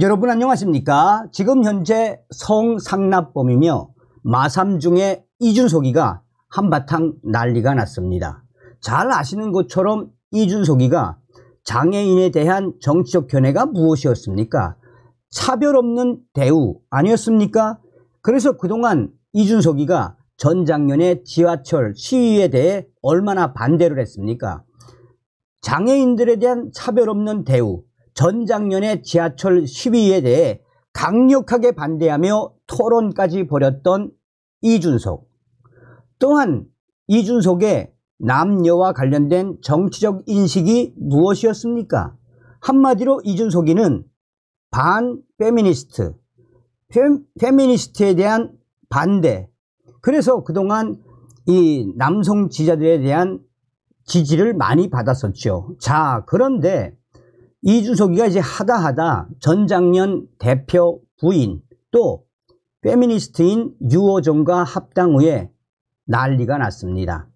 여러분 안녕하십니까 지금 현재 성상납범이며 마삼중의 이준석이가 한바탕 난리가 났습니다 잘 아시는 것처럼 이준석이가 장애인에 대한 정치적 견해가 무엇이었습니까 차별 없는 대우 아니었습니까 그래서 그동안 이준석이가 전 작년에 지하철 시위에 대해 얼마나 반대를 했습니까 장애인들에 대한 차별 없는 대우 전작년에 지하철 시위에 대해 강력하게 반대하며 토론까지 벌였던 이준석 또한 이준석의 남녀와 관련된 정치적 인식이 무엇이었습니까? 한마디로 이준석이는 반 페미니스트, 페, 미니스트에 대한 반대 그래서 그동안 이 남성 지자들에 대한 지지를 많이 받았었죠. 자, 그런데 이준석이가 이제 하다 하다 전장년 대표 부인 또 페미니스트인 유호정과 합당 후에 난리가 났습니다.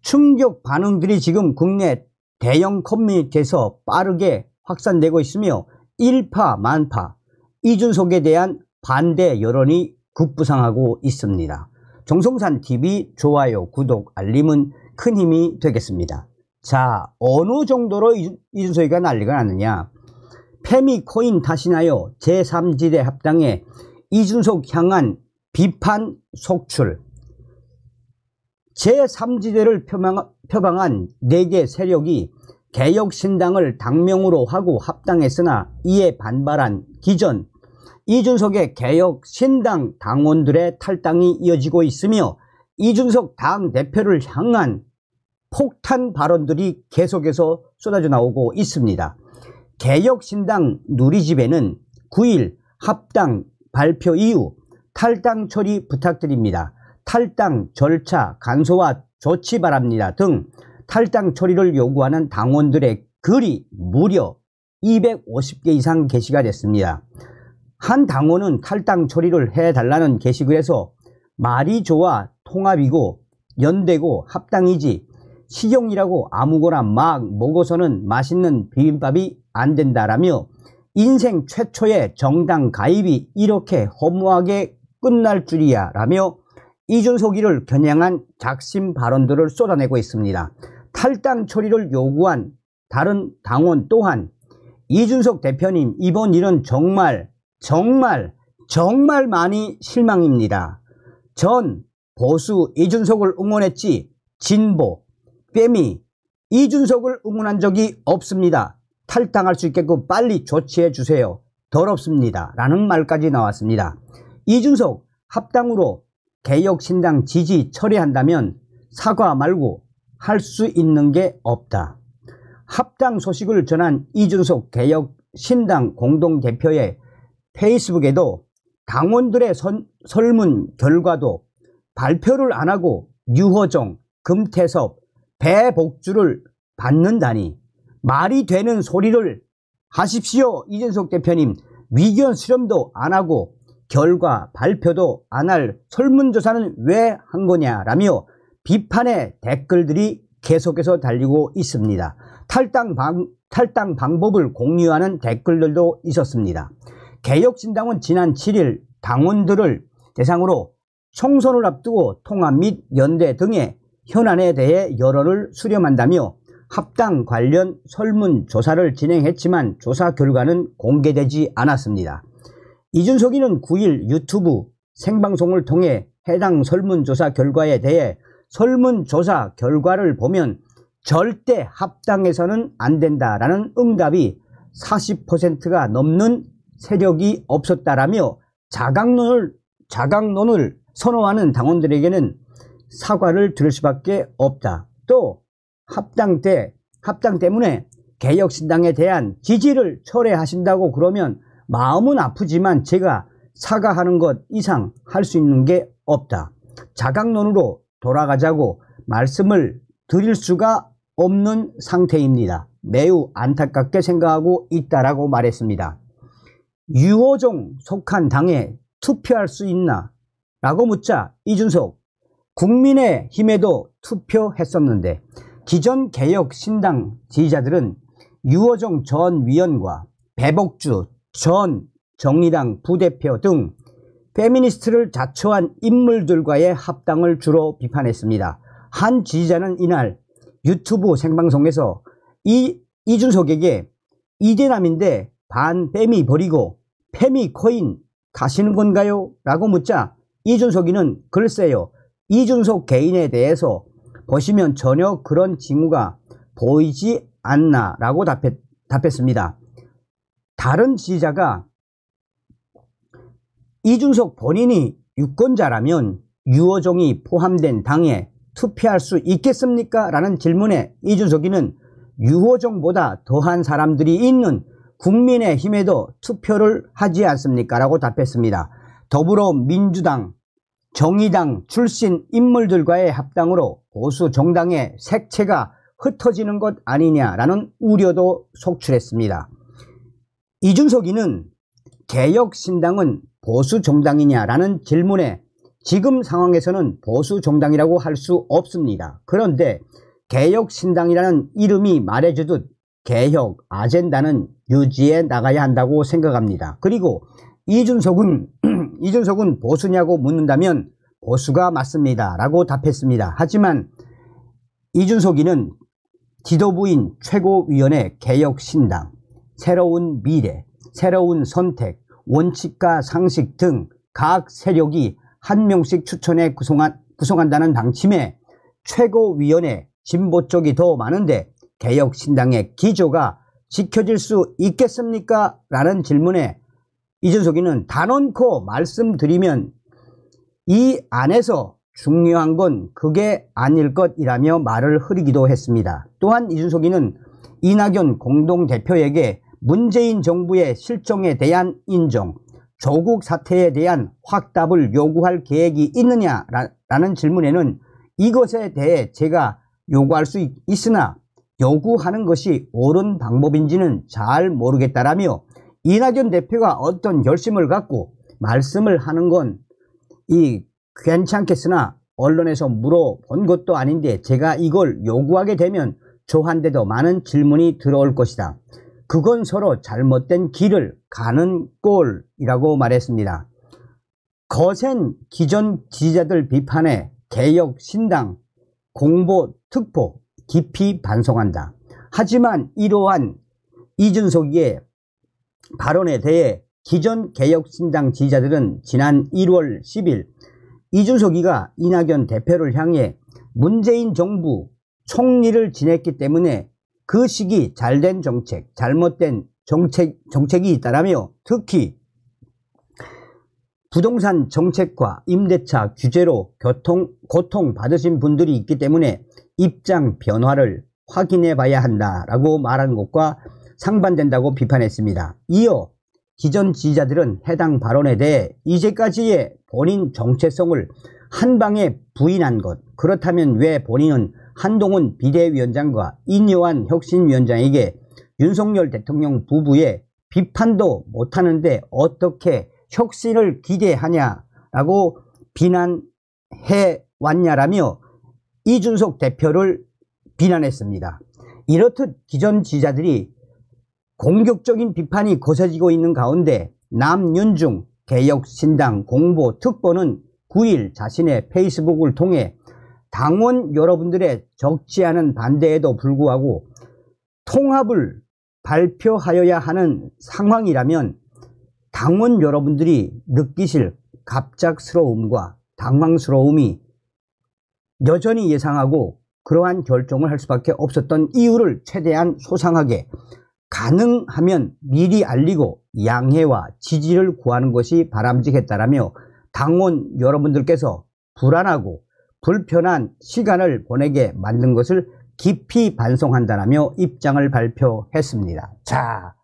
충격 반응들이 지금 국내 대형 커뮤니티에서 빠르게 확산되고 있으며 일파만파 이준석에 대한 반대 여론이 급부상하고 있습니다. 정성산 TV 좋아요, 구독, 알림은 큰 힘이 되겠습니다. 자, 어느 정도로 이준석이가 난리가 났느냐. 페미코인 탓이나요. 제3지대 합당에 이준석 향한 비판 속출. 제3지대를 표방, 한 4개 세력이 개혁신당을 당명으로 하고 합당했으나 이에 반발한 기존 이준석의 개혁신당 당원들의 탈당이 이어지고 있으며 이준석 당대표를 향한 폭탄 발언들이 계속해서 쏟아져 나오고 있습니다. 개혁신당 누리집에는 9일 합당 발표 이후 탈당 처리 부탁드립니다. 탈당 절차 간소화 조치 바랍니다 등 탈당 처리를 요구하는 당원들의 글이 무려 250개 이상 게시가 됐습니다. 한 당원은 탈당 처리를 해달라는 게시글에서 말이 좋아 통합이고 연대고 합당이지 식용이라고 아무거나 막 먹어서는 맛있는 비빔밥이 안 된다라며 인생 최초의 정당 가입이 이렇게 허무하게 끝날 줄이야 라며 이준석이를 겨냥한 작심 발언들을 쏟아내고 있습니다. 탈당 처리를 요구한 다른 당원 또한 이준석 대표님 이번 일은 정말 정말 정말 많이 실망입니다. 전 보수 이준석을 응원했지 진보 빼미 이준석을 응원한 적이 없습니다. 탈당할 수 있게끔 빨리 조치해 주세요. 더럽습니다. 라는 말까지 나왔습니다. 이준석 합당으로 개혁신당 지지 철회한다면 사과 말고 할 수 있는 게 없다. 합당 소식을 전한 이준석 개혁신당 공동대표의 페이스북에도 당원들의 선, 설문 결과도 발표를 안 하고 유호정, 금태섭, 배복주를 받는다니 말이 되는 소리를 하십시오. 이준석 대표님 위견 수렴도 안 하고 결과 발표도 안 할 설문조사는 왜 한 거냐라며 비판의 댓글들이 계속해서 달리고 있습니다. 탈당, 방, 탈당 방법을 공유하는 댓글들도 있었습니다. 개혁신당은 지난 7일 당원들을 대상으로 총선을 앞두고 통합 및 연대 등의 현안에 대해 여론을 수렴한다며 합당 관련 설문조사를 진행했지만 조사 결과는 공개되지 않았습니다. 이준석이는 9일 유튜브 생방송을 통해 해당 설문조사 결과에 대해 설문조사 결과를 보면 절대 합당해서는 안 된다라는 응답이 40%가 넘는 세력이 없었다라며 자강론을, 자강론을 선호하는 당원들에게는 사과를 들을 수밖에 없다. 또 합당 때 합당 때문에 개혁신당에 대한 지지를 철회하신다고 그러면 마음은 아프지만 제가 사과하는 것 이상 할 수 있는 게 없다. 자각론으로 돌아가자고 말씀을 드릴 수가 없는 상태입니다. 매우 안타깝게 생각하고 있다라고 말했습니다. 유호종 속한 당에 투표할 수 있나? 라고 묻자 이준석 국민의 힘에도 투표했었는데 기존 개혁신당 지지자들은 유호정 전 위원과 배복주 전 정의당 부대표 등 페미니스트를 자처한 인물들과의 합당을 주로 비판했습니다. 한 지지자는 이날 유튜브 생방송에서 이, 이준석에게 이재남인데 반 페미 버리고 페미 코인 가시는 건가요? 라고 묻자 이준석이는 글쎄요 이준석 개인에 대해서 보시면 전혀 그런 징후가 보이지 않나 라고 답했, 답했습니다. 다른 지지자가 이준석 본인이 유권자라면 유호종이 포함된 당에 투표할 수 있겠습니까? 라는 질문에 이준석이는 유호종보다 더한 사람들이 있는 국민의힘에도 투표를 하지 않습니까? 라고 답했습니다. 더불어민주당 정의당 출신 인물들과의 합당으로 보수 정당의 색채가 흩어지는 것 아니냐라는 우려도 속출했습니다. 이준석이는 개혁신당은 보수 정당이냐라는 질문에 지금 상황에서는 보수 정당이라고 할 수 없습니다. 그런데 개혁신당이라는 이름이 말해주듯 개혁 아젠다는 유지해 나가야 한다고 생각합니다. 그리고 이준석은 이준석은 보수냐고 묻는다면 보수가 맞습니다. 라고 답했습니다. 하지만 이준석이는 지도부인 최고위원회 개혁신당, 새로운 미래, 새로운 선택, 원칙과 상식 등 각 세력이 한 명씩 추천해 구성한, 구성한다는 방침에 최고위원회 진보 쪽이 더 많은데 개혁신당의 기조가 지켜질 수 있겠습니까? 라는 질문에 이준석이는 단언코 말씀드리면 이 안에서 중요한 건 그게 아닐 것이라며 말을 흐리기도 했습니다. 또한 이준석이는 이낙연 공동대표에게 문재인 정부의 실정에 대한 인정, 조국 사태에 대한 확답을 요구할 계획이 있느냐라는 질문에는 이것에 대해 제가 요구할 수 있으나 요구하는 것이 옳은 방법인지는 잘 모르겠다라며 이낙연 대표가 어떤 결심을 갖고 말씀을 하는 건 이 괜찮겠으나 언론에서 물어본 것도 아닌데 제가 이걸 요구하게 되면 저한테도 많은 질문이 들어올 것이다. 그건 서로 잘못된 길을 가는 꼴이라고 말했습니다. 거센 기존 지지자들 비판에 개혁, 신당, 공보, 특보 깊이 반성한다. 하지만 이러한 이준석의 발언에 대해 기존 개혁신당 지지자들은 지난 1월 10일 이준석이가 이낙연 대표를 향해 문재인 정부 총리를 지냈기 때문에 그 시기 잘된 정책, 잘못된 정책, 정책이 있다라며 특히 부동산 정책과 임대차 규제로 교통, 고통받으신 분들이 있기 때문에 입장 변화를 확인해 봐야 한다라고 말한 것과 상반된다고 비판했습니다. 이어 기존 지지자들은 해당 발언에 대해 이제까지의 본인 정체성을 한방에 부인한 것 그렇다면 왜 본인은 한동훈 비대위원장과 인요한 혁신위원장에게 윤석열 대통령 부부의 비판도 못하는데 어떻게 혁신을 기대하냐라고 비난해 왔냐라며 이준석 대표를 비난했습니다. 이렇듯 기존 지자들이 공격적인 비판이 거세지고 있는 가운데 남윤중 개혁신당 공보특보는 9일 자신의 페이스북을 통해 당원 여러분들의 적지 않은 반대에도 불구하고 통합을 발표하여야 하는 상황이라면 당원 여러분들이 느끼실 갑작스러움과 당황스러움이 여전히 예상하고 그러한 결정을 할 수밖에 없었던 이유를 최대한 소상하게 가능하면 미리 알리고 양해와 지지를 구하는 것이 바람직했다라며 당원 여러분들께서 불안하고 불편한 시간을 보내게 만든 것을 깊이 반성한다라며 입장을 발표했습니다. 자,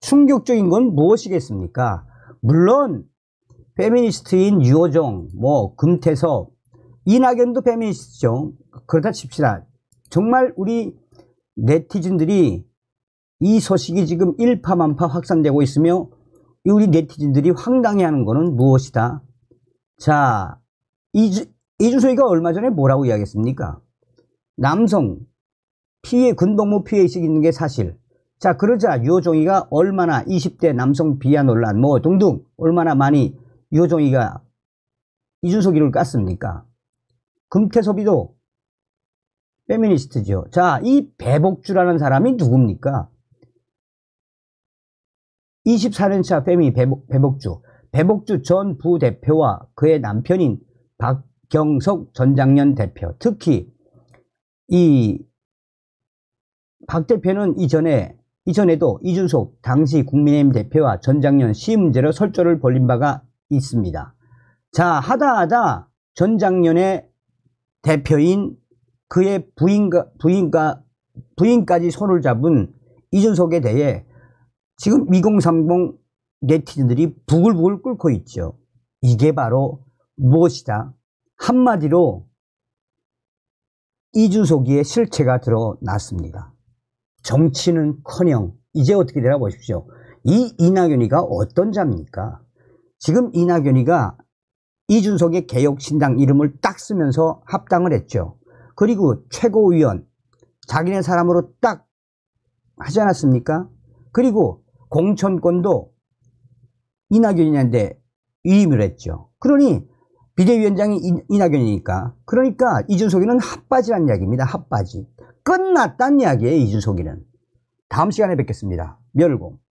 충격적인 건 무엇이겠습니까? 물론 페미니스트인 유호정, 뭐 금태섭, 이낙연도 페미니스트죠. 그렇다 칩시다. 정말 우리 네티즌들이 이 소식이 지금 일파만파 확산되고 있으며 우리 네티즌들이 황당해하는 것은 무엇이다. 자, 이주, 이준석이가 얼마 전에 뭐라고 이야기했습니까? 남성 피해 군복무 피해 의식이 있는 게 사실. 자 그러자 유호종이가 얼마나 20대 남성 비하 논란 뭐 등등 얼마나 많이 유호종이가 이준석이를 깠습니까? 금태섭이도 페미니스트죠. 자이 배복주라는 사람이 누굽니까? 24년차 페미 배복, 주 배복주 전 부대표와 그의 남편인 박경석 전 장년 대표 특히 이 박 대표는 이전에 이전에도 이준석 당시 국민의힘 대표와 전 장년 시 문제로 설조를 벌린 바가 있습니다. 자 하다하다 전 장년의 대표인 그의 부인과 부인과 부인까지 손을 잡은 이준석에 대해 지금 2030 네티즌들이 부글부글 끓고 있죠. 이게 바로 무엇이다? 한마디로 이준석이의 실체가 드러났습니다. 정치는커녕 이제 어떻게 되나 보십시오. 이 이낙연이가 어떤 자입니까? 지금 이낙연이가 이준석의 개혁신당 이름을 딱 쓰면서 합당을 했죠. 그리고 최고위원 자기네 사람으로 딱 하지 않았습니까? 그리고 공천권도 이낙연이한테 위임을 했죠. 그러니 비대위원장이 이낙연이니까 그러니까 이준석이는 핫바지란 이야기입니다. 핫바지. 끝났단 이야기예요. 이준석이는. 다음 시간에 뵙겠습니다. 멸공.